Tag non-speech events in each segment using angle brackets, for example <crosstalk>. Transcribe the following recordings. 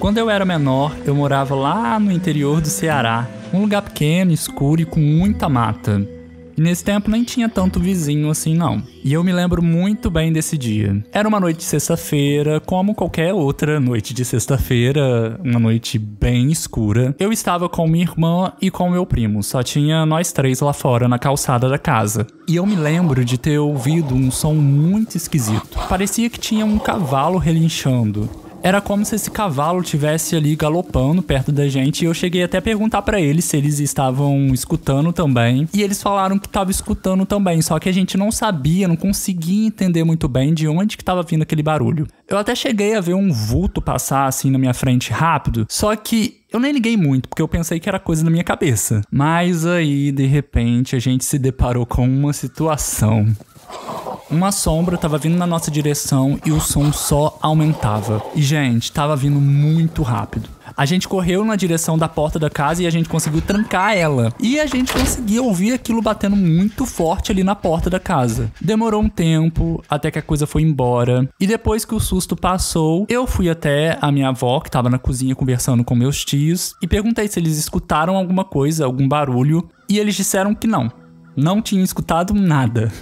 Quando eu era menor, eu morava lá no interior do Ceará, um lugar pequeno, escuro e com muita mata. E nesse tempo nem tinha tanto vizinho assim não. E eu me lembro muito bem desse dia. Era uma noite de sexta-feira, como qualquer outra noite de sexta-feira, uma noite bem escura. Eu estava com minha irmã e com meu primo, só tinha nós três lá fora na calçada da casa. E eu me lembro de ter ouvido um som muito esquisito. Parecia que tinha um cavalo relinchando. Era como se esse cavalo tivesse ali galopando perto da gente e eu cheguei até a perguntar para eles se eles estavam escutando também. E eles falaram que estavam escutando também, só que a gente não sabia, não conseguia entender muito bem de onde que estava vindo aquele barulho. Eu até cheguei a ver um vulto passar assim na minha frente rápido, só que eu nem liguei muito, porque eu pensei que era coisa na minha cabeça. Mas aí, de repente, a gente se deparou com uma situação. Uma sombra tava vindo na nossa direção e o som só aumentava. E, gente, tava vindo muito rápido. A gente correu na direção da porta da casa e a gente conseguiu trancar ela. E a gente conseguia ouvir aquilo batendo muito forte ali na porta da casa. Demorou um tempo até que a coisa foi embora. E depois que o susto passou, eu fui até a minha avó, que tava na cozinha conversando com meus tios, e perguntei se eles escutaram alguma coisa, algum barulho. E eles disseram que não. Não tinham escutado nada.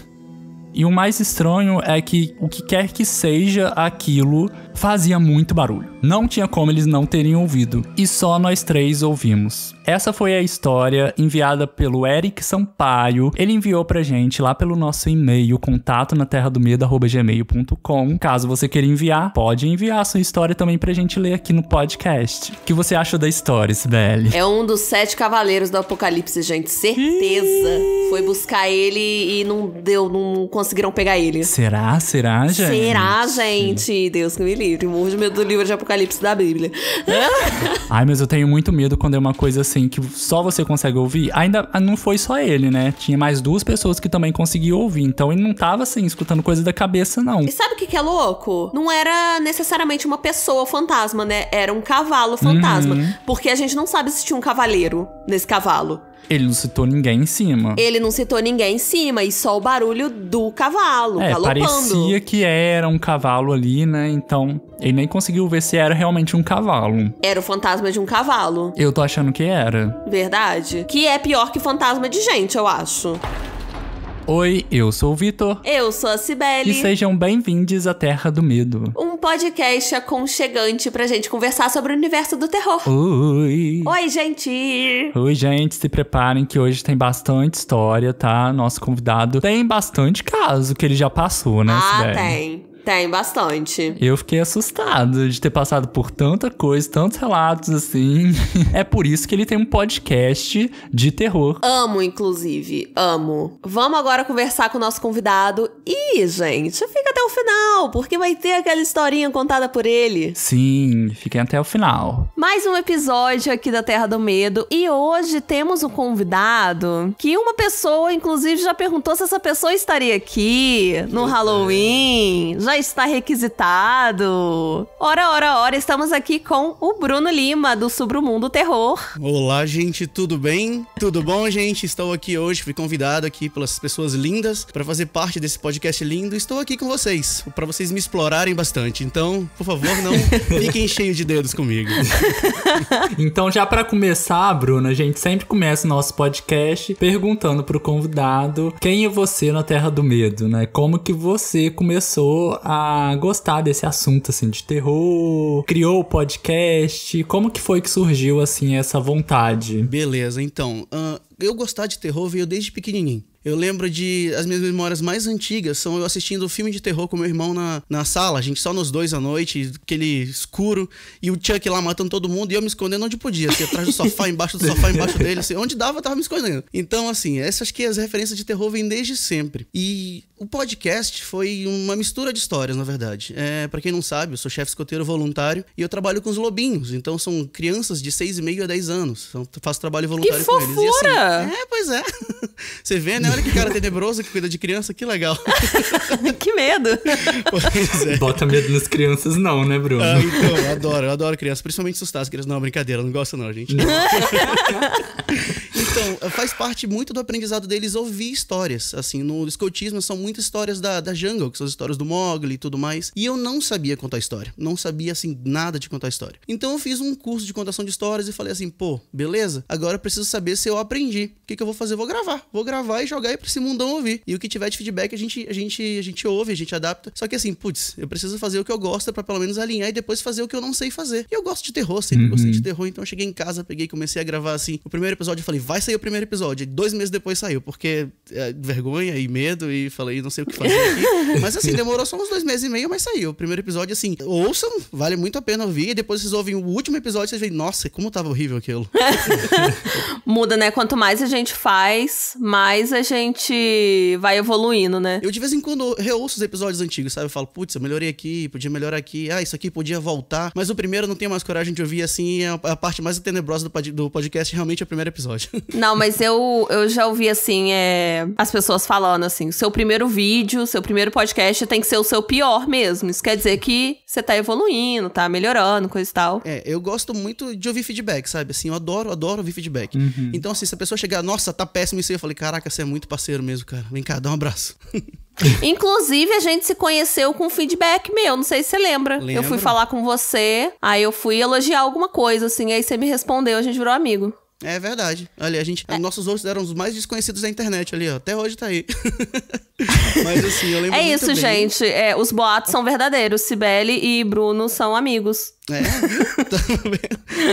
E o mais estranho é que o que quer que seja aquilo fazia muito barulho. Não tinha como eles não terem ouvido, e só nós três ouvimos. Essa foi a história enviada pelo Eric Sampaio. Ele enviou pra gente lá pelo nosso e-mail, contato na terra do medo@gmail.com. Caso você queira enviar, pode enviar a sua história também pra gente ler aqui no podcast. O que você acha da história, Sibeli? É um dos sete cavaleiros do Apocalipse, gente, certeza. Foi buscar ele e não deu, não conseguiram pegar ele. Será? Será, gente? Será, gente? Deus que me livre livre. Morro de medo do livro de Apocalipse da Bíblia. <laughs> Ai, mas eu tenho muito medo quando é uma coisa assim que só você consegue ouvir. Ainda ah, não foi só ele, né? Tinha mais duas pessoas que também conseguiam ouvir. Então ele não tava assim, escutando coisa da cabeça, não. E sabe o que, que é louco? Não era necessariamente uma pessoa fantasma, né? Era um cavalo fantasma. Uhum. Porque a gente não sabe se tinha um cavaleiro nesse cavalo. Ele não citou ninguém em cima. Ele não citou ninguém em cima, e só o barulho do cavalo, é, galopando. Parecia que era um cavalo ali, né? Então, ele nem conseguiu ver se era realmente um cavalo. Era o fantasma de um cavalo. Eu tô achando que era. Verdade. Que é pior que fantasma de gente, eu acho. Oi, eu sou o Vitor. Eu sou a Cibele. E sejam bem-vindos à Terra do Medo. Um podcast aconchegante pra gente conversar sobre o universo do terror. Oi. Oi, gente. Oi, gente. Se preparem que hoje tem bastante história, tá? Nosso convidado tem bastante caso que ele já passou, né, Ah, tem. Tem bastante. Eu fiquei assustado de ter passado por tanta coisa, tantos relatos assim. <laughs> é por isso que ele tem um podcast de terror. Amo, inclusive, amo. Vamos agora conversar com o nosso convidado. E, gente, fica até o final, porque vai ter aquela historinha contada por ele. Sim, fiquem até o final. Mais um episódio aqui da Terra do Medo e hoje temos um convidado que uma pessoa, inclusive, já perguntou se essa pessoa estaria aqui no Halloween. Já está requisitado. Ora, ora, ora, estamos aqui com o Bruno Lima, do Submundo Terror. Olá, gente, tudo bem? Tudo bom, gente? Estou aqui hoje, fui convidado aqui pelas pessoas lindas para fazer parte desse podcast lindo. Estou aqui com vocês, para vocês me explorarem bastante. Então, por favor, não <laughs> fiquem cheios de dedos comigo. <laughs> então, já para começar, Bruno, a gente sempre começa o nosso podcast perguntando pro convidado quem é você na Terra do Medo, né? Como que você começou a gostar desse assunto, assim, de terror? Criou o podcast? Como que foi que surgiu, assim, essa vontade? Beleza, então. Uh, eu gostar de terror veio desde pequenininho. Eu lembro de. As minhas memórias mais antigas são eu assistindo um filme de terror com meu irmão na, na sala, a gente só nos dois à noite, aquele escuro, e o Chuck lá matando todo mundo e eu me escondendo onde podia, assim, atrás do sofá, <laughs> embaixo do sofá, embaixo dele, assim, onde dava, eu tava me escondendo. Então, assim, essas que as referências de terror vêm desde sempre. E o podcast foi uma mistura de histórias, na verdade. É, para quem não sabe, eu sou chefe escoteiro voluntário e eu trabalho com os lobinhos. Então são crianças de 6,5 a 10 anos. Então, faço trabalho voluntário que com fofura! eles. E, assim, é, pois é. <laughs> Você vê, né? olha que cara tenebroso que cuida de criança, que legal. <laughs> que medo. Pois é. Bota medo nas crianças, não, né, Bruno? Ah, então, eu adoro, eu adoro crianças, principalmente assustar as crianças. Não, brincadeira, não gosto não, gente. Não. <laughs> Então, faz parte muito do aprendizado deles ouvir histórias. Assim, no escotismo são muitas histórias da, da jungle, que são as histórias do Mogli e tudo mais. E eu não sabia contar história. Não sabia, assim, nada de contar história. Então eu fiz um curso de contação de histórias e falei assim, pô, beleza? Agora eu preciso saber se eu aprendi. O que, que eu vou fazer? Vou gravar. Vou gravar e jogar aí pra esse mundão ouvir. E o que tiver de feedback, a gente, a gente, a gente ouve, a gente adapta. Só que assim, putz, eu preciso fazer o que eu gosto para pelo menos alinhar e depois fazer o que eu não sei fazer. E eu gosto de terror, sempre uhum. gostei de terror, então eu cheguei em casa, peguei comecei a gravar assim. O primeiro episódio eu falei, vai saiu o primeiro episódio. Dois meses depois saiu, porque é, vergonha e medo e falei, não sei o que fazer aqui. <laughs> mas assim, demorou só uns dois meses e meio, mas saiu. O primeiro episódio, assim, ouçam, vale muito a pena ouvir. E depois vocês ouvem o último episódio, vocês veem, nossa, como tava horrível aquilo. <laughs> Muda, né? Quanto mais a gente faz, mais a gente vai evoluindo, né? Eu de vez em quando reouço os episódios antigos, sabe? Eu falo, putz, eu melhorei aqui, podia melhorar aqui, ah, isso aqui podia voltar. Mas o primeiro eu não tenho mais coragem de ouvir, assim, é a parte mais tenebrosa do podcast realmente é o primeiro episódio. <laughs> Não, mas eu, eu já ouvi assim, é, as pessoas falando assim: seu primeiro vídeo, seu primeiro podcast tem que ser o seu pior mesmo. Isso quer dizer que você tá evoluindo, tá melhorando, coisa e tal. É, eu gosto muito de ouvir feedback, sabe? Assim, eu adoro, adoro ouvir feedback. Uhum. Então, assim, se a pessoa chegar, nossa, tá péssimo isso aí, eu falei, caraca, você é muito parceiro mesmo, cara. Vem cá, dá um abraço. <laughs> <laughs> Inclusive, a gente se conheceu com feedback meu, não sei se você lembra. Lembro. Eu fui falar com você, aí eu fui elogiar alguma coisa, assim, aí você me respondeu, a gente virou amigo. É verdade. Ali, a gente. É. Nossos hosts eram os mais desconhecidos da internet ali, ó. Até hoje tá aí. <laughs> Mas assim, eu lembro. É isso, bem. gente. É, os boatos são verdadeiros. Cibele e Bruno são amigos. É, <laughs> tá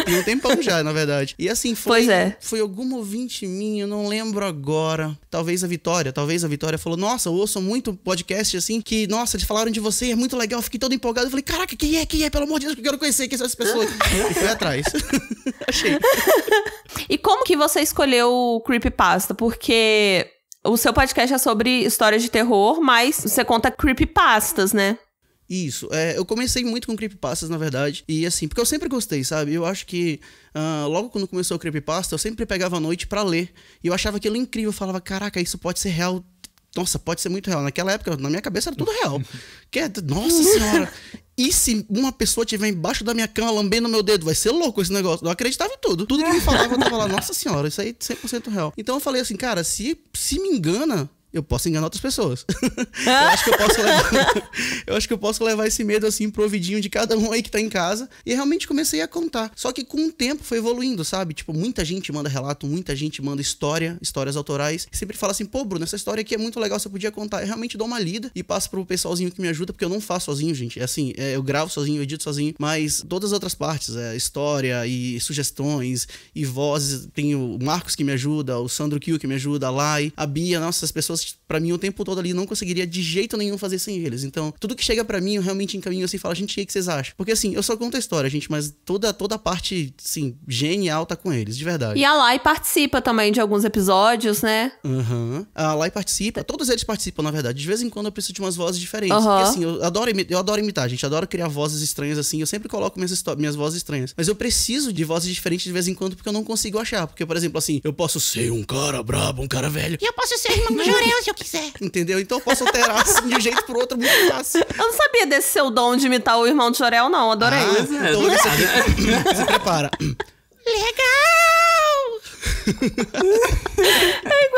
Tem um tempão já, na verdade. E assim, foi, pois é. foi algum ouvinte minha, não lembro agora. Talvez a Vitória, talvez a Vitória falou: Nossa, eu ouço muito podcast assim, que, nossa, eles falaram de você, é muito legal, fiquei todo empolgado. Eu falei: Caraca, quem é, quem é? Pelo amor de Deus, eu quero conhecer quem são essas pessoas. e foi atrás. <laughs> Achei. E como que você escolheu o Creepypasta? Porque o seu podcast é sobre histórias de terror, mas você conta creepypastas, né? Isso, é, eu comecei muito com creepypastas, na verdade, e assim, porque eu sempre gostei, sabe? Eu acho que uh, logo quando começou o creepypasta, eu sempre pegava a noite para ler, e eu achava aquilo incrível, eu falava, caraca, isso pode ser real nossa, pode ser muito real. Naquela época, na minha cabeça, era tudo real. <laughs> Que é, nossa senhora. E se uma pessoa tiver embaixo da minha cama lambendo meu dedo? Vai ser louco esse negócio. Eu acreditava em tudo. Tudo que me falava, eu tava lá, nossa senhora, isso aí é 100% real. Então eu falei assim, cara, se, se me engana, eu posso enganar outras pessoas. <laughs> eu, acho que eu, posso levar, <laughs> eu acho que eu posso levar esse medo assim pro ouvidinho de cada um aí que tá em casa. E realmente comecei a contar. Só que com o tempo foi evoluindo, sabe? Tipo, muita gente manda relato, muita gente manda história, histórias autorais. Sempre fala assim, pô, Bruno, essa história aqui é muito legal, você podia contar. Eu realmente dou uma lida e passo pro pessoalzinho que me ajuda, porque eu não faço sozinho, gente. É assim, é, eu gravo sozinho, eu edito sozinho, mas todas as outras partes, é, história e sugestões e vozes, tem o Marcos que me ajuda, o Sandro Kiel que me ajuda, a Lai, a Bia, nossas pessoas mas para mim o tempo todo ali não conseguiria de jeito nenhum fazer sem eles. Então, tudo que chega para mim, eu realmente encaminho assim e falo, gente, o que, que vocês acham? Porque assim, eu só conto a história, gente, mas toda toda a parte, assim, genial tá com eles, de verdade. E a Lai participa também de alguns episódios, né? Aham. Uhum. A Lai participa, todos eles participam, na verdade. De vez em quando eu preciso de umas vozes diferentes. Uhum. Porque assim, eu adoro, eu adoro imitar, gente, eu adoro criar vozes estranhas assim, eu sempre coloco minhas, minhas vozes estranhas. Mas eu preciso de vozes diferentes de vez em quando porque eu não consigo achar. Porque, por exemplo, assim, eu posso ser um cara brabo, um cara velho. E eu posso ser irmão do Jurema. Deus se eu quiser. Entendeu? Então eu posso alterar assim, de um jeito pro outro muito fácil. Eu não sabia desse seu dom de imitar o irmão de Jorel, não. Adorei. Ah, então <laughs> Se prepara. Legal! é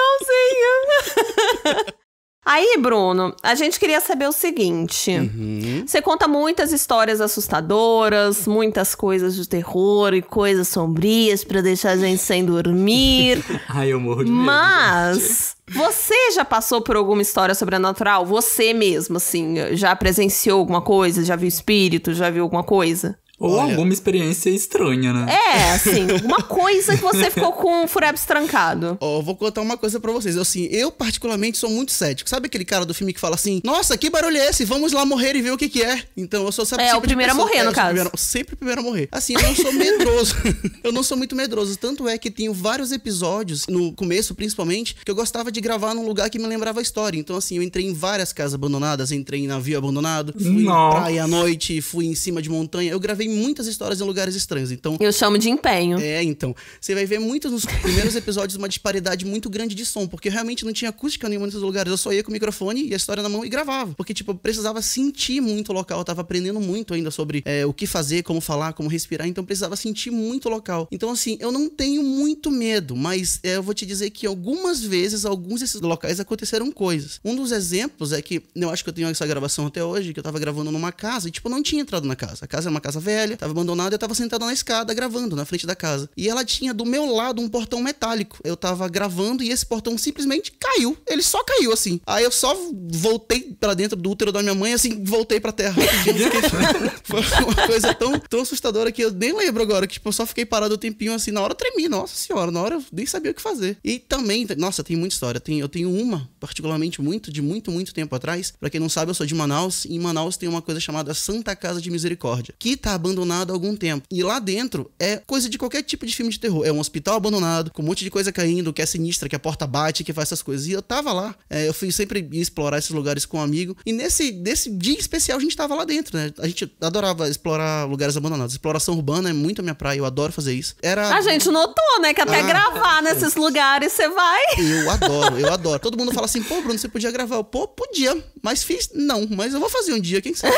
igualzinho. <laughs> Aí, Bruno, a gente queria saber o seguinte: uhum. você conta muitas histórias assustadoras, muitas coisas de terror e coisas sombrias para deixar a gente sem dormir. <laughs> Ai, eu morro de medo. Mas você já passou por alguma história sobrenatural? Você mesmo, assim, já presenciou alguma coisa? Já viu espírito? Já viu alguma coisa? Ou Olha. alguma experiência estranha, né? É, assim, alguma coisa que você ficou com o furebs trancado. Ó, oh, vou contar uma coisa para vocês. Eu, assim, eu particularmente sou muito cético. Sabe aquele cara do filme que fala assim, nossa, que barulho é esse? Vamos lá morrer e ver o que que é. Então, eu sou é, sempre... Tipo é, o primeiro a morrer, é, no caso. Primeiro, sempre o primeiro a morrer. Assim, eu não sou medroso. <laughs> eu não sou muito medroso. Tanto é que tenho vários episódios, no começo principalmente, que eu gostava de gravar num lugar que me lembrava a história. Então, assim, eu entrei em várias casas abandonadas, entrei em navio abandonado, fui nossa. em praia à noite, fui em cima de montanha. Eu gravei muitas histórias em lugares estranhos. Então. Eu chamo de empenho. É, então. Você vai ver muitos nos primeiros episódios uma disparidade muito grande de som, porque eu realmente não tinha acústica nenhuma nesses lugares. Eu só ia com o microfone e a história na mão e gravava. Porque, tipo, eu precisava sentir muito o local. Eu tava aprendendo muito ainda sobre é, o que fazer, como falar, como respirar. Então, eu precisava sentir muito o local. Então, assim, eu não tenho muito medo, mas é, eu vou te dizer que algumas vezes, alguns desses locais aconteceram coisas. Um dos exemplos é que eu acho que eu tenho essa gravação até hoje, que eu tava gravando numa casa e, tipo, não tinha entrado na casa. A casa era é uma casa velha velha, estava abandonada, eu estava sentado na escada gravando na frente da casa. E ela tinha do meu lado um portão metálico. Eu estava gravando e esse portão simplesmente caiu. Ele só caiu assim. Aí eu só voltei para dentro do útero da minha mãe, assim, voltei pra terra rapidinho. Assim. <laughs> Foi uma coisa tão, tão assustadora que eu nem lembro agora, que tipo, eu só fiquei parado um tempinho assim, na hora eu tremi, nossa senhora, na hora eu nem sabia o que fazer. E também, nossa, tem muita história. Tem, eu tenho uma, particularmente muito, de muito, muito tempo atrás. Para quem não sabe, eu sou de Manaus, e em Manaus tem uma coisa chamada Santa Casa de Misericórdia, que tá abandonado há algum tempo. E lá dentro é coisa de qualquer tipo de filme de terror. É um hospital abandonado, com um monte de coisa caindo, que é sinistra, que a porta bate, que faz essas coisas. E eu tava lá. É, eu fui sempre explorar esses lugares com um amigo. E nesse, nesse dia especial a gente tava lá dentro, né? A gente adorava explorar lugares abandonados. Exploração urbana é muito a minha praia, eu adoro fazer isso. Era... A gente notou, né? Que até ah, gravar nesses lugares você vai. Eu adoro, eu adoro. Todo mundo fala assim, pô, Bruno, você podia gravar. Eu, pô, podia, mas fiz. Não, mas eu vou fazer um dia, quem sabe?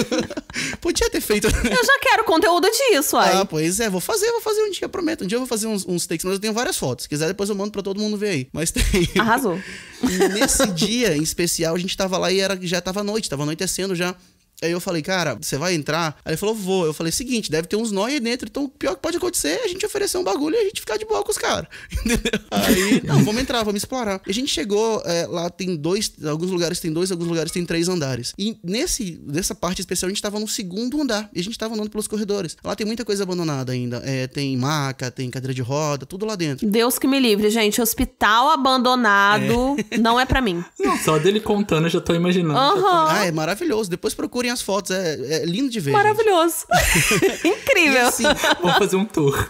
<laughs> podia ter feito. Eu já quero conteúdo disso, aí. Ah, pois é, vou fazer, vou fazer um dia, prometo. Um dia eu vou fazer uns, uns takes, mas eu tenho várias fotos. Se quiser, depois eu mando pra todo mundo ver aí. Mas tem. <laughs> Arrasou. E nesse dia em especial, a gente tava lá e era, já tava noite, tava anoitecendo já. Aí eu falei, cara, você vai entrar? Aí ele falou, vou. Eu falei, seguinte, deve ter uns nós aí dentro. Então, o pior que pode acontecer é a gente oferecer um bagulho e a gente ficar de boa com os caras. <laughs> Entendeu? Aí, não, vamos entrar, vamos explorar. A gente chegou, é, lá tem dois, alguns lugares tem dois, alguns lugares tem três andares. E nesse, nessa parte especial, a gente tava no segundo andar. E a gente tava andando pelos corredores. Lá tem muita coisa abandonada ainda. É, tem maca, tem cadeira de roda, tudo lá dentro. Deus que me livre, gente. Hospital abandonado é. não é para mim. só dele contando, eu já tô imaginando. Uhum. Tô... Ah, é maravilhoso. Depois procure procurem as fotos, é, é lindo de ver. Maravilhoso. <laughs> Incrível. Assim, vamos assim, vou fazer um tour.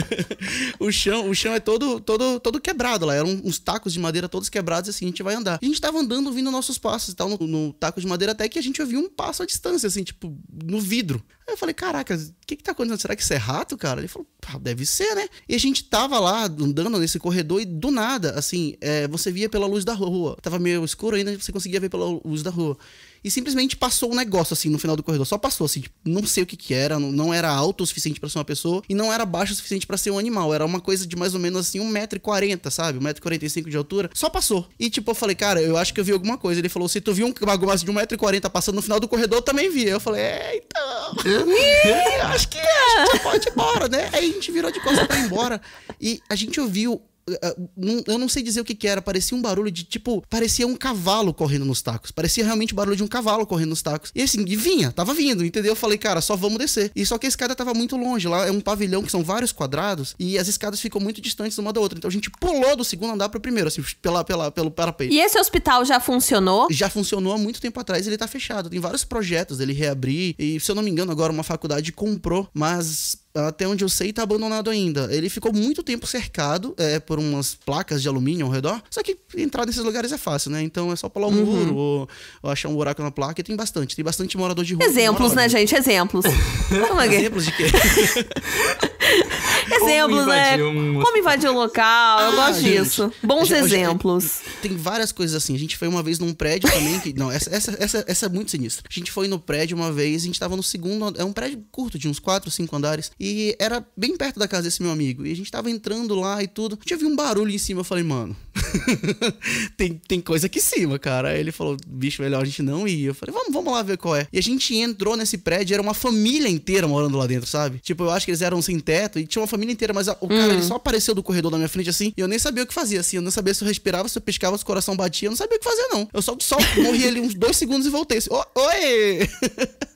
<laughs> o chão, o chão é todo todo todo quebrado lá, eram uns tacos de madeira todos quebrados assim, a gente vai andar. A gente tava andando ouvindo nossos passos e tal no, no taco de madeira até que a gente ouviu um passo à distância assim, tipo, no vidro. Aí eu falei: "Caraca, o que que tá acontecendo? Será que isso é rato, cara?" Ele falou: ah, deve ser, né?" E a gente tava lá andando nesse corredor e do nada, assim, é, você via pela luz da rua. Tava meio escuro ainda, você conseguia ver pela luz da rua e simplesmente passou um negócio assim no final do corredor. Só passou assim, tipo, não sei o que que era, não, não era alto o suficiente para ser uma pessoa e não era baixo o suficiente para ser um animal. Era uma coisa de mais ou menos assim 1,40m, sabe? 1,45m de altura. Só passou. E tipo, eu falei, cara, eu acho que eu vi alguma coisa. Ele falou, se tu viu um bagulho assim de 1,40m passando no final do corredor, eu também vi. Eu falei, é, então. <laughs> acho que é, a gente pode ir embora, né? Aí a gente virou de costas pra ir embora. E a gente ouviu eh, eu não sei dizer o que, que era, parecia um barulho de tipo, parecia um cavalo correndo nos tacos, parecia realmente o barulho de um cavalo correndo nos tacos. E assim, e vinha, tava vindo, entendeu? Eu falei, cara, só vamos descer. E só que a escada tava muito longe, lá é um pavilhão que são vários quadrados e as escadas ficam muito distantes uma da outra. Então a gente pulou do segundo andar pro primeiro, assim, pela, pela, pelo parapeito. E esse hospital já funcionou? Já funcionou há muito tempo atrás, ele tá fechado. Tem vários projetos dele reabrir e, se eu não me engano, agora uma faculdade comprou, mas até onde eu sei, tá abandonado ainda. Ele ficou muito tempo cercado é, por umas placas de alumínio ao redor. Só que entrar nesses lugares é fácil, né? Então é só pular um uhum. muro ou, ou, achar um buraco na placa. E tem bastante. Tem bastante morador de rua. Exemplos, né, gente? Exemplos. <laughs> Exemplos de quê? <laughs> Exemplos, como né? Um... Como invadir um local, ah, eu gosto gente, disso. Bons gente, exemplos. Tem várias coisas assim. A gente foi uma vez num prédio também que... Não, essa, essa, essa, essa é muito sinistra. A gente foi no prédio uma vez, a gente tava no segundo... É um prédio curto, de uns quatro, cinco andares. E era bem perto da casa desse meu amigo. E a gente tava entrando lá e tudo. A gente ouviu um barulho em cima. Eu falei, mano, <laughs> tem, tem coisa aqui em cima, cara. Aí ele falou, bicho, melhor a gente não ir. Eu falei, vamos, vamos lá ver qual é. E a gente entrou nesse prédio, era uma família inteira morando lá dentro, sabe? Tipo, eu acho que eles eram sem teto e tinha uma família inteira, mas a, o cara uhum. só apareceu do corredor na minha frente assim, e eu nem sabia o que fazia, assim. Eu não sabia se eu respirava, se eu piscava, se o coração batia, eu não sabia o que fazer, não. Eu só, só morri ali uns dois segundos e voltei. Assim, oh, oi! <laughs>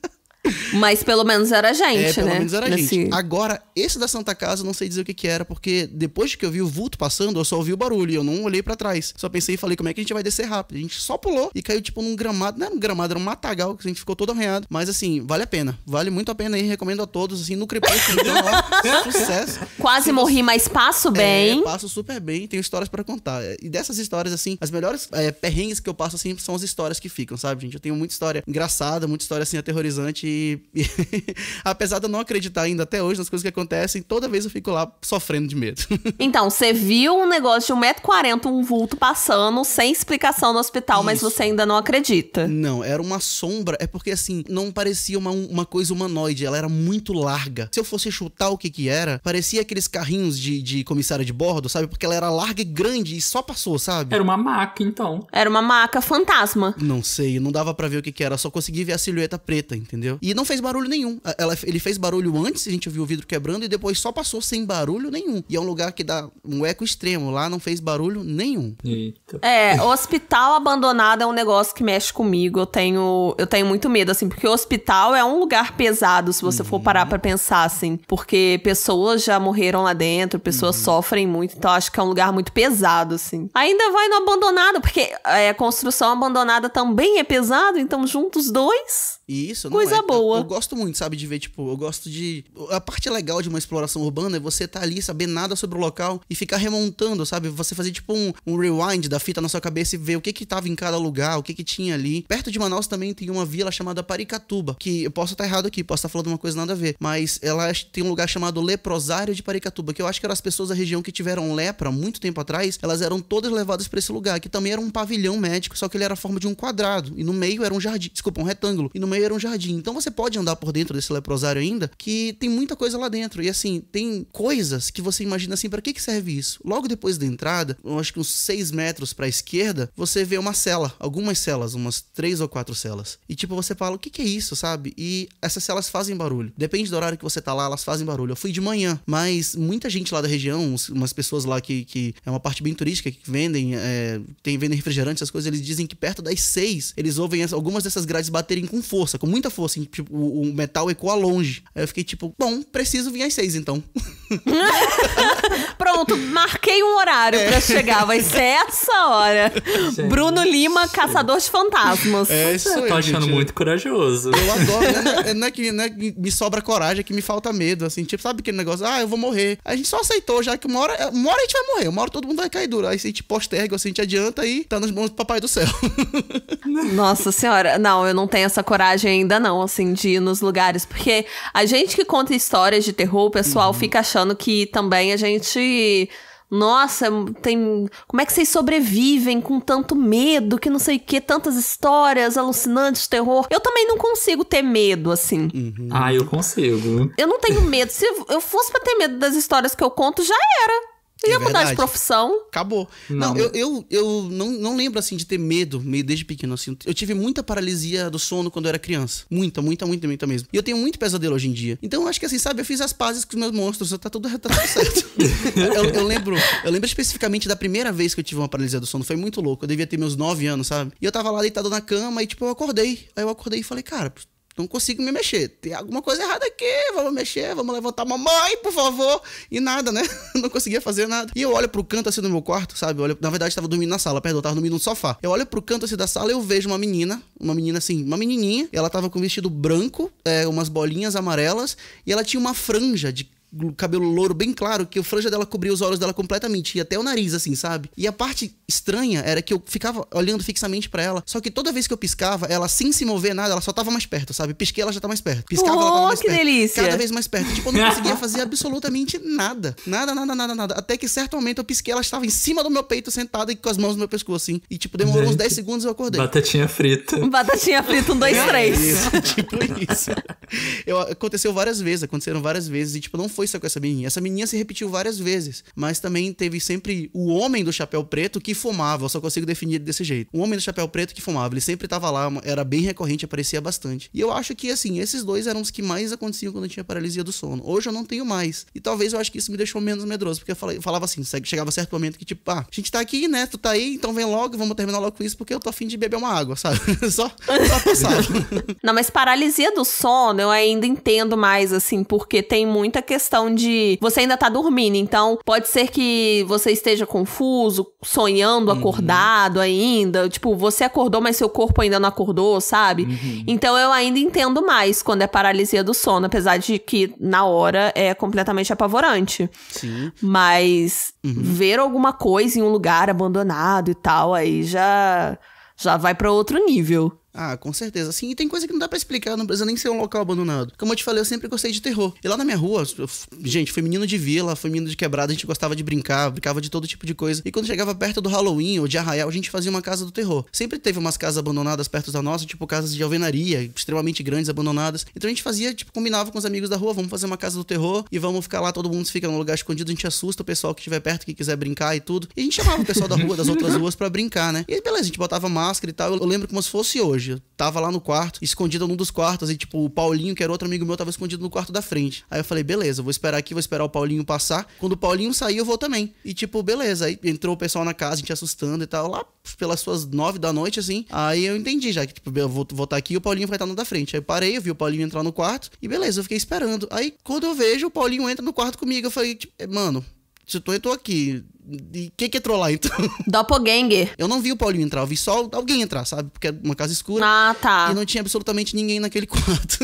Mas pelo menos era gente, é, pelo né? Pelo menos era Nesse... gente. Agora, esse da Santa Casa, eu não sei dizer o que, que era, porque depois que eu vi o vulto passando, eu só ouvi o barulho e eu não olhei para trás. Só pensei e falei, como é que a gente vai descer rápido? A gente só pulou e caiu, tipo, num gramado. Não era um gramado, era um matagal, que a gente ficou todo arranhado. Mas, assim, vale a pena. Vale muito a pena e Recomendo a todos, assim, no crepúsculo. Então, <laughs> sucesso. Quase morri, mas passo é, bem. É, passo super bem. Tenho histórias para contar. E dessas histórias, assim, as melhores é, perrengues que eu passo, assim, são as histórias que ficam, sabe, gente? Eu tenho muita história engraçada, muita história, assim, aterrorizante e, <laughs> apesar de eu não acreditar ainda até hoje nas coisas que acontecem, toda vez eu fico lá sofrendo de medo. <laughs> então, você viu um negócio de 1,40m, um vulto passando, sem explicação no hospital, Isso. mas você ainda não acredita. Não, era uma sombra. É porque assim, não parecia uma, uma coisa humanoide, ela era muito larga. Se eu fosse chutar o que que era, parecia aqueles carrinhos de, de comissária de bordo, sabe? Porque ela era larga e grande e só passou, sabe? Era uma maca, então. Era uma maca fantasma. Não sei, não dava para ver o que que era, só consegui ver a silhueta preta, entendeu? E não fez barulho nenhum. Ela, ele fez barulho antes, a gente viu o vidro quebrando, e depois só passou sem barulho nenhum. E é um lugar que dá um eco extremo. Lá não fez barulho nenhum. Eita. É, hospital abandonado é um negócio que mexe comigo. Eu tenho, eu tenho muito medo, assim, porque o hospital é um lugar pesado, se você uhum. for parar para pensar, assim. Porque pessoas já morreram lá dentro, pessoas uhum. sofrem muito, então acho que é um lugar muito pesado, assim. Ainda vai no abandonado, porque é, a construção abandonada também é pesado, então juntos dois. Isso, não Coisa é boa. Eu, eu, gosto muito, sabe, de ver, tipo, eu gosto de. A parte legal de uma exploração urbana é você tá ali, saber nada sobre o local e ficar remontando, sabe? Você fazer, tipo, um, um rewind da fita na sua cabeça e ver o que que tava em cada lugar, o que que tinha ali. Perto de Manaus também tem uma vila chamada Paricatuba, que eu posso estar tá errado aqui, posso estar tá falando uma coisa nada a ver, mas ela tem um lugar chamado Leprosário de Paricatuba, que eu acho que eram as pessoas da região que tiveram lepra muito tempo atrás, elas eram todas levadas para esse lugar, que também era um pavilhão médico, só que ele era a forma de um quadrado, e no meio era um jardim, desculpa, um retângulo, e no meio era um jardim. Então você pode andar por dentro desse leprosário ainda, que tem muita coisa lá dentro. E assim, tem coisas que você imagina assim, para que, que serve isso? Logo depois da entrada, eu acho que uns 6 metros para a esquerda, você vê uma cela, algumas celas, umas três ou quatro celas. E tipo, você fala, o que, que é isso, sabe? E essas celas fazem barulho. Depende do horário que você tá lá, elas fazem barulho. Eu fui de manhã, mas muita gente lá da região, umas pessoas lá que, que é uma parte bem turística, que vendem, é, tem vendem refrigerantes, essas coisas, eles dizem que perto das seis, eles ouvem algumas dessas grades baterem com força, com muita força, em tipo, o, o, metal ecoa longe. Aí eu fiquei tipo, bom, preciso vir às seis então. <laughs> Pronto, marquei um horário é. pra chegar, vai ser essa hora. Gente, Bruno Lima, caçador de fantasmas. É isso aí. Tô achando gente. muito corajoso. Eu adoro, né? É, não é, que, não é que me sobra coragem, é que me falta medo, assim, tipo, sabe aquele negócio, ah, eu vou morrer. A gente só aceitou, já que uma hora, uma hora a gente vai morrer, uma hora todo mundo vai cair duro. Aí a gente posterga, assim, a gente adianta e tá nas mãos do papai do céu. <laughs> Nossa senhora, não, eu não tenho essa coragem ainda não, assim assim, de ir nos lugares. Porque a gente que conta histórias de terror, o pessoal uhum. fica achando que também a gente. Nossa, tem. Como é que vocês sobrevivem com tanto medo, que não sei o que, tantas histórias alucinantes, terror. Eu também não consigo ter medo, assim. Uhum. Ah, eu consigo. Eu não tenho medo. Se eu fosse pra ter medo das histórias que eu conto, já era. Eu é ia é mudar de profissão. Acabou. Não, não né? eu, eu, eu não, não lembro, assim, de ter medo, meio desde pequeno, assim. Eu tive muita paralisia do sono quando eu era criança. Muita, muita, muita, muita mesmo. E eu tenho muito pesadelo hoje em dia. Então, eu acho que, assim, sabe, eu fiz as pazes com os meus monstros, tá tudo, tá tudo certo. <laughs> eu, eu, lembro, eu lembro especificamente da primeira vez que eu tive uma paralisia do sono. Foi muito louco. Eu devia ter meus nove anos, sabe? E eu tava lá deitado na cama e, tipo, eu acordei. Aí eu acordei e falei, cara, não consigo me mexer. Tem alguma coisa errada aqui. Vamos mexer, vamos levantar. Mamãe, por favor. E nada, né? <laughs> Não conseguia fazer nada. E eu olho pro canto assim do meu quarto, sabe? Eu olho... Na verdade, estava dormindo na sala, perdão, tava dormindo no sofá. Eu olho pro canto assim da sala e eu vejo uma menina, uma menina assim, uma menininha. Ela tava com um vestido branco, é, umas bolinhas amarelas. E ela tinha uma franja de cabelo louro bem claro, que a franja dela cobria os olhos dela completamente, e até o nariz, assim, sabe? E a parte estranha era que eu ficava olhando fixamente para ela, só que toda vez que eu piscava, ela sem se mover nada, ela só tava mais perto, sabe? Pisquei, ela já tá mais perto. Piscava, ela tava oh, mais que perto. delícia! Cada vez mais perto. Tipo, eu não <laughs> conseguia fazer absolutamente nada. Nada, nada, nada, nada. Até que certo momento eu pisquei, ela estava em cima do meu peito, sentada e com as mãos no meu pescoço, assim. E, tipo, demorou Gente. uns 10 segundos e eu acordei. Batatinha frita. <laughs> Batatinha frita, um, dois, é três. Isso, <laughs> tipo isso. Eu, aconteceu várias vezes, aconteceram várias vezes. E, tipo, não foi só com essa menina. Essa menina se repetiu várias vezes. Mas também teve sempre o homem do chapéu preto que fumava, eu só consigo definir desse jeito. O homem do chapéu preto que fumava, ele sempre tava lá, era bem recorrente, aparecia bastante. E eu acho que, assim, esses dois eram os que mais aconteciam quando eu tinha paralisia do sono. Hoje eu não tenho mais. E talvez eu acho que isso me deixou menos medroso, porque eu falava assim, chegava certo momento que, tipo, ah, a gente tá aqui, né? Tu tá aí, então vem logo, vamos terminar logo com isso, porque eu tô afim de beber uma água, sabe? <laughs> só, só passar. <laughs> não, mas paralisia do sono eu ainda entendo mais, assim, porque tem muita questão de você ainda tá dormindo, então pode ser que você esteja confuso, sonhando sonhando, uhum. acordado uhum. ainda. Tipo, você acordou, mas seu corpo ainda não acordou, sabe? Uhum. Então eu ainda entendo mais quando é paralisia do sono, apesar de que na hora é completamente apavorante. Sim. Mas uhum. ver alguma coisa em um lugar abandonado e tal, aí já já vai para outro nível. Ah, com certeza. Assim, e tem coisa que não dá para explicar, não precisa nem ser um local abandonado. Como eu te falei, eu sempre gostei de terror. E lá na minha rua, eu, gente, foi menino de vila, foi menino de quebrada, a gente gostava de brincar, brincava de todo tipo de coisa. E quando chegava perto do Halloween ou de Arraial, a gente fazia uma casa do terror. Sempre teve umas casas abandonadas perto da nossa, tipo casas de alvenaria, extremamente grandes, abandonadas. Então a gente fazia, tipo, combinava com os amigos da rua, vamos fazer uma casa do terror e vamos ficar lá, todo mundo fica num lugar escondido, a gente assusta o pessoal que estiver perto, que quiser brincar e tudo. E a gente chamava o pessoal da rua, das outras ruas para brincar, né? E beleza, a gente botava máscara e tal. eu lembro como se fosse hoje hoje. Eu tava lá no quarto, escondida num dos quartos, e tipo, o Paulinho, que era outro amigo meu, tava escondido no quarto da frente. Aí eu falei, beleza, vou esperar aqui, vou esperar o Paulinho passar. Quando o Paulinho sair, eu vou também. E tipo, beleza. Aí entrou o pessoal na casa, a gente assustando e tal, lá pelas suas nove da noite, assim. Aí eu entendi já que, tipo, eu vou voltar tá aqui e o Paulinho vai estar tá no da frente. Aí eu parei, eu vi o Paulinho entrar no quarto, e beleza, eu fiquei esperando. Aí quando eu vejo, o Paulinho entra no quarto comigo, eu falei, tipo, mano, se tu entrou aqui e o é que, que é trollar, então? <laughs> Doppelganger. Eu não vi o Paulinho entrar, eu vi só alguém entrar, sabe? Porque era é uma casa escura. Ah, tá. E não tinha absolutamente ninguém naquele <laughs> quarto.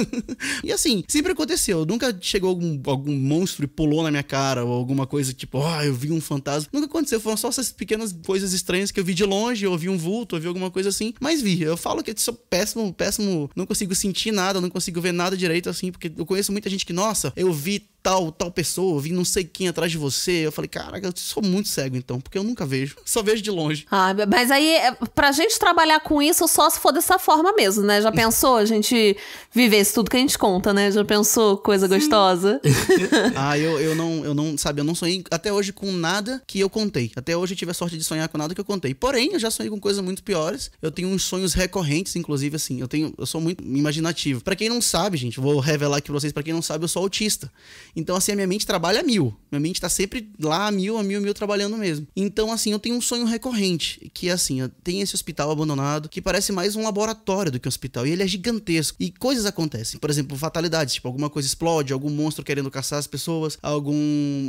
e assim, sempre aconteceu. Nunca chegou algum, algum monstro e pulou na minha cara, ou alguma coisa tipo, ah, oh, eu vi um fantasma. Nunca aconteceu, foram só essas pequenas coisas estranhas que eu vi de longe, eu vi um vulto, eu vi alguma coisa assim. Mas vi, eu falo que eu sou péssimo, péssimo, não consigo sentir nada, não consigo ver nada direito assim, porque eu conheço muita gente que, nossa, eu vi tal, tal pessoa, eu vi não sei quem atrás de você. Eu falei, caraca, eu sou muito cego, então, porque eu nunca vejo. <laughs> Só vejo de longe. Ah, mas aí, é, pra gente trabalhar com isso, só se for dessa forma mesmo, né? Já pensou a gente viver isso tudo que a gente conta, né? Já pensou coisa Sim. gostosa? <laughs> <laughs> ah, eu, eu não, eu não, sabe, eu não sonhei até hoje com nada que eu contei. Até hoje eu tive a sorte de sonhar com nada que eu contei. Porém, eu já sonhei com coisas muito piores. Eu tenho uns sonhos recorrentes, inclusive, assim. Eu tenho, eu sou muito imaginativo. Para quem não sabe, gente, vou revelar aqui pra vocês, pra quem não sabe, eu sou autista. Então, assim, a minha mente trabalha a mil. Minha mente tá sempre lá mil, a mil, a mil trabalhando mesmo. Então, assim, eu tenho um sonho recorrente, que é assim, tem esse hospital abandonado, que parece mais um laboratório do que um hospital, e ele é gigantesco. E coisas acontecem, por exemplo, fatalidades, tipo, alguma coisa explode, algum monstro querendo caçar as pessoas, algum,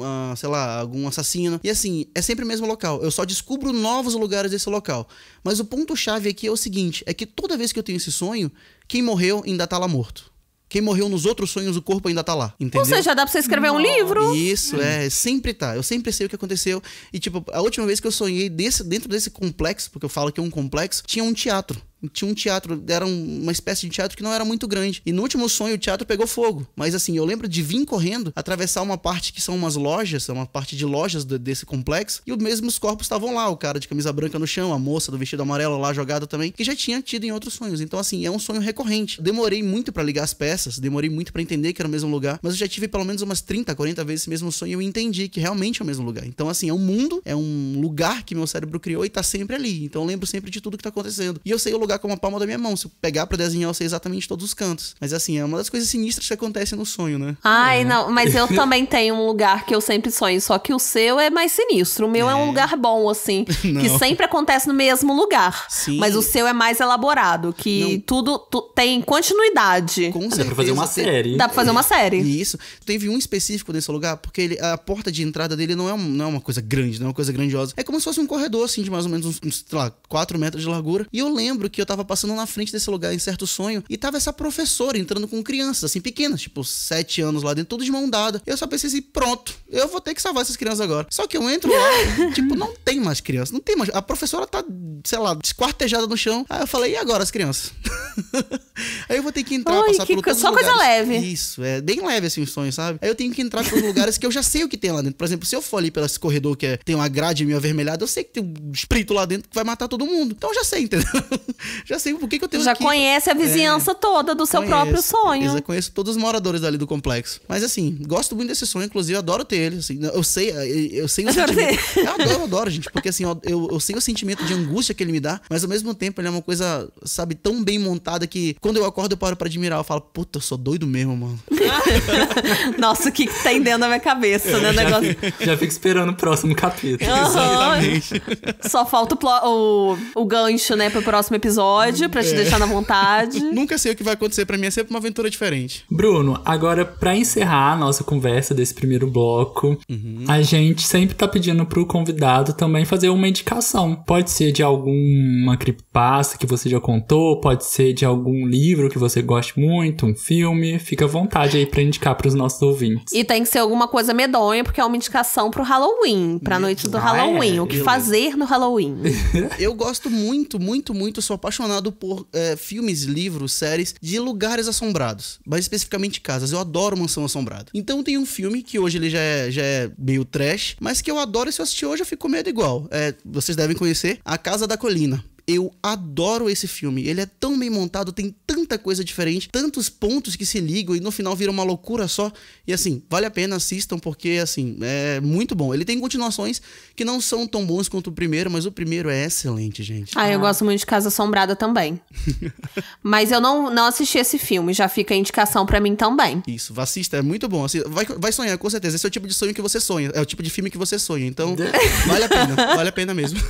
ah, sei lá, algum assassino. E assim, é sempre o mesmo local. Eu só descubro novos lugares desse local. Mas o ponto-chave aqui é o seguinte: é que toda vez que eu tenho esse sonho, quem morreu ainda tá lá morto. Quem morreu nos outros sonhos, o corpo ainda tá lá, entendeu? Ou seja, dá pra você escrever um livro. Isso, hum. é. Sempre tá. Eu sempre sei o que aconteceu. E, tipo, a última vez que eu sonhei desse, dentro desse complexo, porque eu falo que é um complexo, tinha um teatro. Tinha um teatro, era uma espécie de teatro que não era muito grande. E no último sonho o teatro pegou fogo. Mas assim, eu lembro de vir correndo, atravessar uma parte que são umas lojas, é uma parte de lojas do, desse complexo, e os mesmos corpos estavam lá, o cara de camisa branca no chão, a moça do vestido amarelo lá jogada também, que já tinha tido em outros sonhos. Então assim, é um sonho recorrente. demorei muito para ligar as peças, demorei muito para entender que era o mesmo lugar, mas eu já tive pelo menos umas 30, 40 vezes esse mesmo sonho e eu entendi que realmente é o mesmo lugar. Então assim, é um mundo, é um lugar que meu cérebro criou e tá sempre ali. Então eu lembro sempre de tudo que tá acontecendo. E eu sei o lugar lugar com uma palma da minha mão. Se eu pegar pra desenhar, eu sei exatamente todos os cantos. Mas assim, é uma das coisas sinistras que acontece no sonho, né? Ai, é. não, mas eu <laughs> também tenho um lugar que eu sempre sonho, só que o seu é mais sinistro. O meu é, é um lugar bom, assim, <laughs> não. que sempre acontece no mesmo lugar. Sim. Mas o seu é mais elaborado, que não. tudo tu, tem continuidade. Com certeza. Dá pra fazer uma é. série. Dá pra fazer uma série. Isso. Teve um específico nesse lugar, porque ele, a porta de entrada dele não é, um, não é uma coisa grande, não é uma coisa grandiosa. É como se fosse um corredor, assim, de mais ou menos uns, sei lá, 4 metros de largura. E eu lembro que que eu tava passando na frente desse lugar, em certo sonho, e tava essa professora entrando com crianças, assim, pequenas, tipo, sete anos lá dentro, tudo de mão dada. Eu só pensei assim, pronto, eu vou ter que salvar essas crianças agora. Só que eu entro lá, <laughs> tipo, não tem mais crianças, não tem mais. A professora tá, sei lá, desquartejada no chão. Aí eu falei, e agora as crianças? <laughs> Aí eu vou ter que entrar, Oi, passar que pelo co... Só coisa leve. Isso, é bem leve assim o sonhos, sabe? Aí eu tenho que entrar pelos lugares que eu já sei o que tem lá dentro. Por exemplo, se eu for ali pelo esse corredor que é, tem uma grade meio avermelhada, eu sei que tem um espírito lá dentro que vai matar todo mundo. Então eu já sei, entendeu? já sei por que, que eu tenho já aqui. Já conhece a é. vizinhança é, toda do seu conheço, próprio sonho. Eu conheço todos os moradores ali do complexo. Mas assim, gosto muito desse sonho, inclusive adoro ter ele. Assim, eu sei, eh, eu sei o <laughs> sentimento. Eu adoro, eu adoro, gente, porque assim, eu, eu, sei o sentimento de angústia que ele me dá, mas ao mesmo tempo ele é uma coisa, sabe, tão bem montada que quando eu acordo eu paro pra admirar. Eu falo, puta, eu sou doido mesmo, mano. <laughs> Nossa, o que, que tá dentro da minha cabeça, né, eu né? Já, negócio... já fico esperando o próximo capítulo. Uhum. Exatamente. Só falta o, o, o gancho, né, pro próximo episódio episódio para te é. deixar na vontade. <laughs> Nunca sei o que vai acontecer para mim, é sempre uma aventura diferente. Bruno, agora para encerrar a nossa conversa desse primeiro bloco, uhum. a gente sempre tá pedindo pro convidado também fazer uma indicação. Pode ser de alguma creepypasta que você já contou, pode ser de algum livro que você goste muito, um filme. Fica à vontade aí para indicar para os nossos ouvintes. E tem que ser alguma coisa medonha, porque é uma indicação pro Halloween, pra noite do ah, é? Halloween, é? o que fazer no Halloween. <laughs> Eu gosto muito, muito, muito, sou apaixonado por é, filmes, livros, séries de lugares assombrados, mas especificamente casas. Eu adoro Mansão Assombrada. Então tem um filme que hoje ele já é, já é meio trash, mas que eu adoro e se eu assistir hoje eu fico medo igual. É, vocês devem conhecer A Casa da Colina. Eu adoro esse filme. Ele é tão bem montado, tem tanta coisa diferente, tantos pontos que se ligam e no final vira uma loucura só. E assim, vale a pena assistam porque assim, é muito bom. Ele tem continuações que não são tão bons quanto o primeiro, mas o primeiro é excelente, gente. Ah, eu ah. gosto muito de Casa Assombrada também. <laughs> mas eu não não assisti esse filme, já fica a indicação para mim também. Isso, assista, é muito bom. Assim, Vai, vai sonhar, com certeza. Esse é o tipo de sonho que você sonha, é o tipo de filme que você sonha. Então, <laughs> vale a pena, vale a pena mesmo.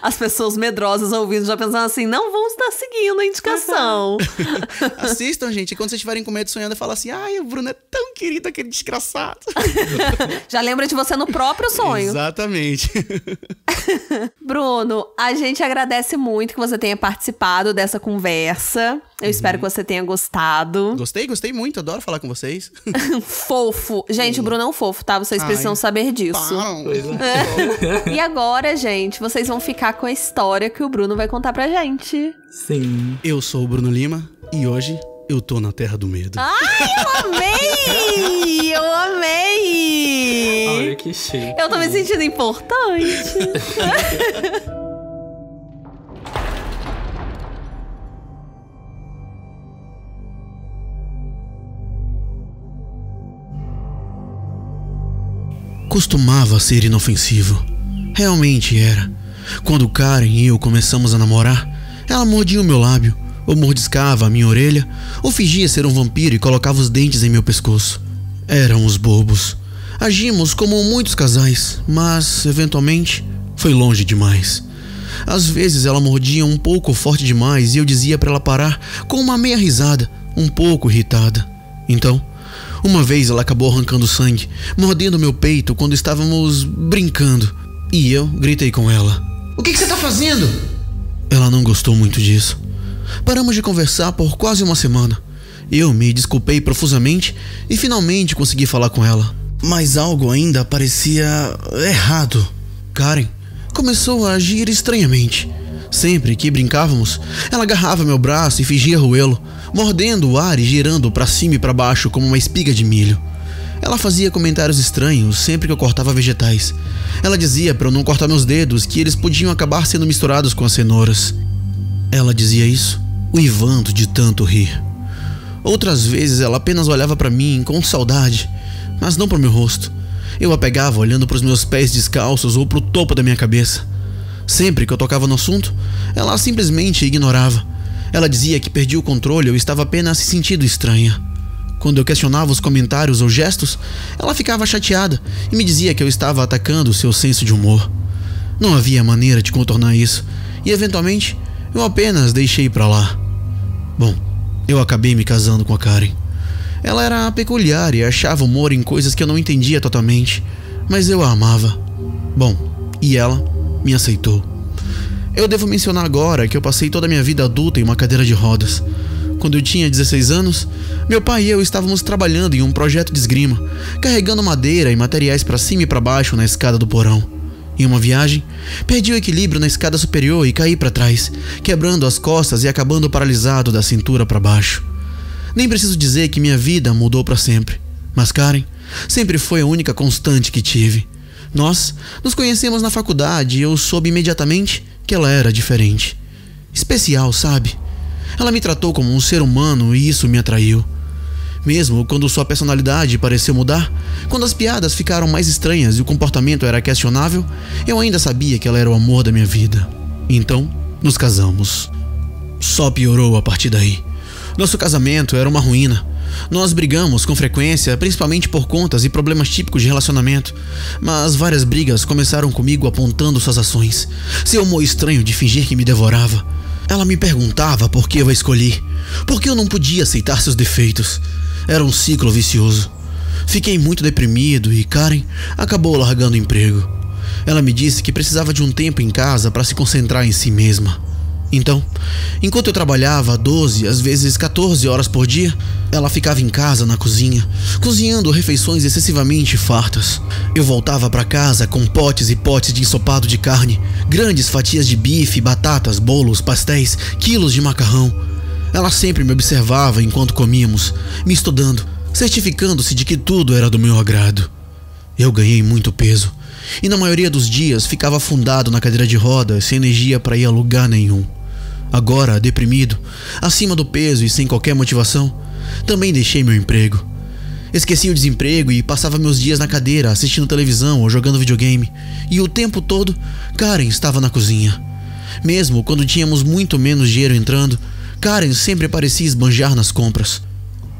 As pessoas medrosas ouvindo já pensando assim, não vão estar seguindo a indicação. <laughs> Assistam, gente. E quando vocês estiverem com medo sonhando, fala assim, ai, o Bruno é tão querido, aquele desgraçado. <laughs> já lembra de você no próprio sonho. Exatamente. <laughs> Bruno, a gente agradece muito que você tenha participado dessa conversa. Eu espero uhum. que você tenha gostado. Gostei, gostei muito. Adoro falar com vocês. <laughs> fofo. Gente, o Bruno é um fofo, tá? Vocês Ai, precisam saber disso. É. é. <laughs> e agora, gente, vocês vão ficar com a história que o Bruno vai contar pra gente. Sim. Eu sou o Bruno Lima e hoje eu tô na Terra do Medo. Ai, eu amei! eu amei! Olha que cheio. Eu tô me sentindo importante. <laughs> Costumava ser inofensivo. Realmente era. Quando Karen e eu começamos a namorar, ela mordia o meu lábio, ou mordiscava a minha orelha, ou fingia ser um vampiro e colocava os dentes em meu pescoço. Éramos bobos. Agimos como muitos casais, mas, eventualmente, foi longe demais. Às vezes ela mordia um pouco forte demais e eu dizia para ela parar com uma meia risada, um pouco irritada. Então, uma vez ela acabou arrancando sangue, mordendo meu peito quando estávamos brincando. E eu gritei com ela: O que, que você está fazendo? Ela não gostou muito disso. Paramos de conversar por quase uma semana. Eu me desculpei profusamente e finalmente consegui falar com ela. Mas algo ainda parecia errado. Karen começou a agir estranhamente. Sempre que brincávamos, ela agarrava meu braço e fingia roê-lo, mordendo o ar e girando para cima e para baixo como uma espiga de milho. Ela fazia comentários estranhos sempre que eu cortava vegetais. Ela dizia para eu não cortar meus dedos, que eles podiam acabar sendo misturados com as cenouras. Ela dizia isso, uivando de tanto rir. Outras vezes ela apenas olhava para mim com saudade, mas não para o meu rosto. Eu a pegava olhando para os meus pés descalços ou para o topo da minha cabeça. Sempre que eu tocava no assunto, ela simplesmente ignorava. Ela dizia que perdia o controle ou estava apenas se sentindo estranha. Quando eu questionava os comentários ou gestos, ela ficava chateada e me dizia que eu estava atacando seu senso de humor. Não havia maneira de contornar isso, e eventualmente eu apenas deixei para lá. Bom, eu acabei me casando com a Karen. Ela era peculiar e achava humor em coisas que eu não entendia totalmente, mas eu a amava. Bom, e ela me aceitou. Eu devo mencionar agora que eu passei toda a minha vida adulta em uma cadeira de rodas. Quando eu tinha 16 anos, meu pai e eu estávamos trabalhando em um projeto de esgrima, carregando madeira e materiais para cima e para baixo na escada do porão. Em uma viagem, perdi o equilíbrio na escada superior e caí para trás, quebrando as costas e acabando paralisado da cintura para baixo. Nem preciso dizer que minha vida mudou para sempre, mas Karen sempre foi a única constante que tive. Nós nos conhecemos na faculdade e eu soube imediatamente que ela era diferente. Especial, sabe? Ela me tratou como um ser humano e isso me atraiu. Mesmo quando sua personalidade pareceu mudar, quando as piadas ficaram mais estranhas e o comportamento era questionável, eu ainda sabia que ela era o amor da minha vida. Então, nos casamos. Só piorou a partir daí. Nosso casamento era uma ruína. Nós brigamos com frequência, principalmente por contas e problemas típicos de relacionamento, mas várias brigas começaram comigo apontando suas ações, seu humor estranho de fingir que me devorava. Ela me perguntava por que eu a escolhi, por que eu não podia aceitar seus defeitos. Era um ciclo vicioso. Fiquei muito deprimido e Karen acabou largando o emprego. Ela me disse que precisava de um tempo em casa para se concentrar em si mesma. Então, enquanto eu trabalhava 12, às vezes 14 horas por dia, ela ficava em casa na cozinha, cozinhando refeições excessivamente fartas. Eu voltava para casa com potes e potes de ensopado de carne, grandes fatias de bife, batatas, bolos, pastéis, quilos de macarrão. Ela sempre me observava enquanto comíamos, me estudando, certificando-se de que tudo era do meu agrado. Eu ganhei muito peso e na maioria dos dias ficava afundado na cadeira de rodas, sem energia para ir a lugar nenhum agora deprimido, acima do peso e sem qualquer motivação, também deixei meu emprego. Esqueci o desemprego e passava meus dias na cadeira assistindo televisão ou jogando videogame, e o tempo todo Karen estava na cozinha. Mesmo quando tínhamos muito menos dinheiro entrando, Karen sempre parecia esbanjar nas compras.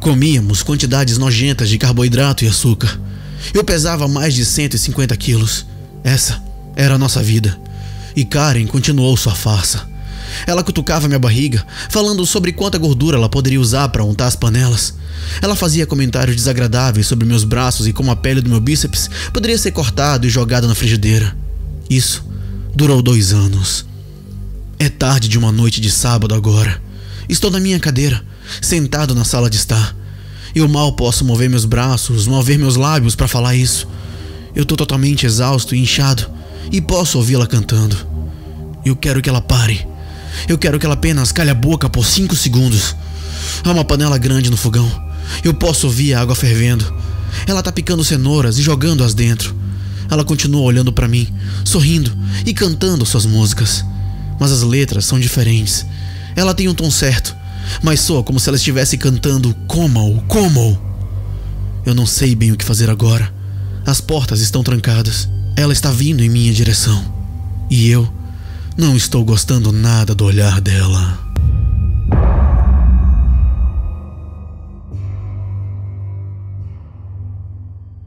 Comíamos quantidades nojentas de carboidrato e açúcar. Eu pesava mais de 150 quilos. Essa era a nossa vida. E Karen continuou sua farsa. Ela cutucava minha barriga, falando sobre quanta gordura ela poderia usar para untar as panelas. Ela fazia comentários desagradáveis sobre meus braços e como a pele do meu bíceps poderia ser cortada e jogada na frigideira. Isso durou dois anos. É tarde de uma noite de sábado agora. Estou na minha cadeira, sentado na sala de estar. Eu mal posso mover meus braços, mover meus lábios para falar isso. Eu estou totalmente exausto e inchado e posso ouvi-la cantando. Eu quero que ela pare eu quero que ela apenas calhe a boca por 5 segundos. Há uma panela grande no fogão. Eu posso ouvir a água fervendo. Ela tá picando cenouras e jogando-as dentro. Ela continua olhando para mim, sorrindo e cantando suas músicas. Mas as letras são diferentes. Ela tem um tom certo, mas soa como se ela estivesse cantando Como, como. Eu não sei bem o que fazer agora. As portas estão trancadas. Ela está vindo em minha direção. E eu não estou gostando nada do olhar dela.